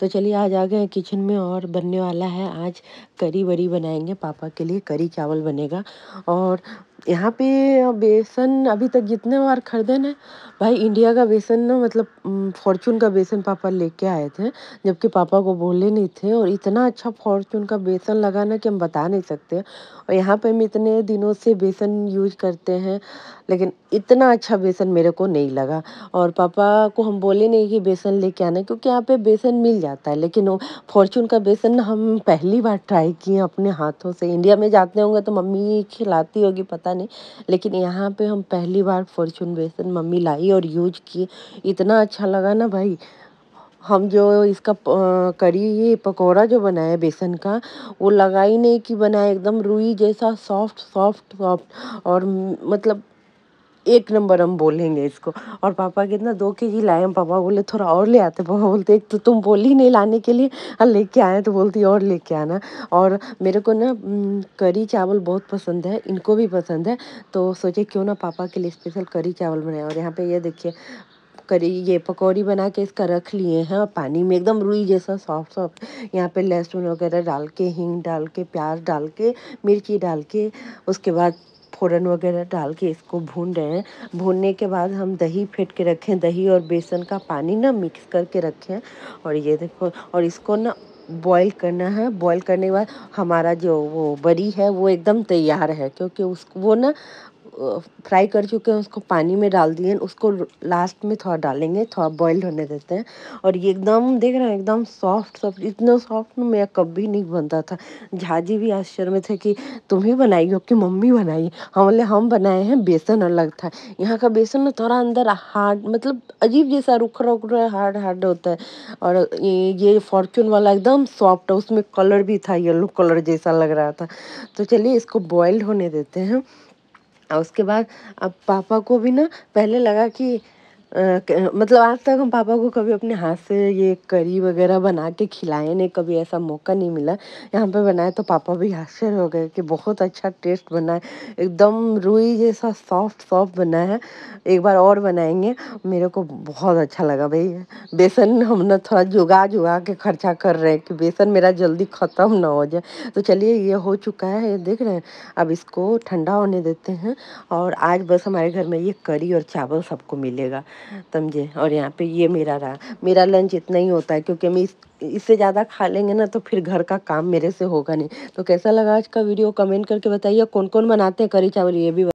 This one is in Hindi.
तो चलिए आज आ गए किचन में और बनने वाला है आज करी वरी बनाएंगे पापा के लिए करी चावल बनेगा और यहाँ पे बेसन अभी तक जितने बार खरीदे ना भाई इंडिया का बेसन ना मतलब फॉर्चून का बेसन पापा लेके आए थे जबकि पापा को बोले नहीं थे और इतना अच्छा फॉर्चून का बेसन लगा ना कि हम बता नहीं सकते और यहाँ पे हम इतने दिनों से बेसन यूज करते हैं लेकिन इतना अच्छा बेसन मेरे को नहीं लगा और पापा को हम बोले नहीं कि बेसन लेके आना क्योंकि यहाँ पे बेसन मिल जाता है लेकिन फॉर्चून का बेसन हम पहली बार ट्राई किए अपने हाथों से इंडिया में जाते होंगे तो मम्मी खिलाती होगी पता पता नहीं लेकिन यहाँ पे हम पहली बार फॉर्चून बेसन मम्मी लाई और यूज किए इतना अच्छा लगा ना भाई हम जो इसका करी पकौड़ा जो बनाया बेसन का वो लगा ही नहीं कि बनाया एकदम रुई जैसा सॉफ्ट सॉफ्ट सॉफ्ट और मतलब एक नंबर हम बोलेंगे इसको और पापा के ना दो के जी लाए हम पापा बोले थोड़ा और ले आते पापा बोलते एक तो तुम बोली नहीं लाने के लिए और हाँ, लेके आए तो बोलती और लेके आना और मेरे को ना करी चावल बहुत पसंद है इनको भी पसंद है तो सोचे क्यों ना पापा के लिए स्पेशल करी चावल बनाए और यहाँ पर यह देखिए करी ये पकौड़ी बना के इसका रख लिए हैं और पानी में एकदम रुई जैसा सॉफ्ट सॉफ्ट यहाँ पे लहसुन वगैरह डाल के हींग डाल के प्याज डाल के मिर्ची डाल के उसके बाद फ़ोरन वगैरह डाल के इसको भून रहे हैं भूनने के बाद हम दही फेंट के रखें दही और बेसन का पानी ना मिक्स करके रखें और ये देखो और इसको ना बॉईल करना है बॉईल करने के बाद हमारा जो वो बड़ी है वो एकदम तैयार है क्योंकि उस वो ना फ्राई कर चुके हैं उसको पानी में डाल दिए उसको लास्ट में थोड़ा डालेंगे थोड़ा बॉयल्ड होने देते हैं और ये एकदम देख रहे हैं एकदम सॉफ्ट सॉफ्ट इतना सॉफ्ट मेरा कभी नहीं बनता था झाजी भी आश्चर्य में थे कि तुम ही बनाई हो कि मम्मी बनाई हम बोले हम बनाए हैं बेसन अलग था यहाँ का बेसन ना थोड़ा अंदर हार्ड मतलब अजीब जैसा रुख रुख हार्ड हार्ड होता है और ये फॉर्चून वाला एकदम सॉफ्ट है उसमें कलर भी था येलो कलर जैसा लग रहा था तो चलिए इसको बॉयल्ड होने देते हैं और उसके बाद अब पापा को भी ना पहले लगा कि मतलब आज तक हम पापा को कभी अपने हाथ से ये करी वगैरह बना के खिलाए नहीं कभी ऐसा मौका नहीं मिला यहाँ पे बनाए तो पापा भी आश्चर्य हो गए कि बहुत अच्छा टेस्ट बना है एकदम रुई जैसा सॉफ्ट सॉफ्ट बना है एक बार और बनाएंगे मेरे को बहुत अच्छा लगा भाई बेसन हम ना थोड़ा जुगा जुगा के खर्चा कर रहे हैं कि बेसन मेरा जल्दी ख़त्म ना हो जाए तो चलिए ये हो चुका है ये देख रहे हैं अब इसको ठंडा होने देते हैं और आज बस हमारे घर में ये करी और चावल सबको मिलेगा समझे और यहाँ पे ये मेरा रहा मेरा लंच इतना ही होता है क्योंकि हम इस इससे ज़्यादा खा लेंगे ना तो फिर घर का काम मेरे से होगा नहीं तो कैसा लगा आज का वीडियो कमेंट करके बताइए कौन कौन बनाते हैं करी चावल ये भी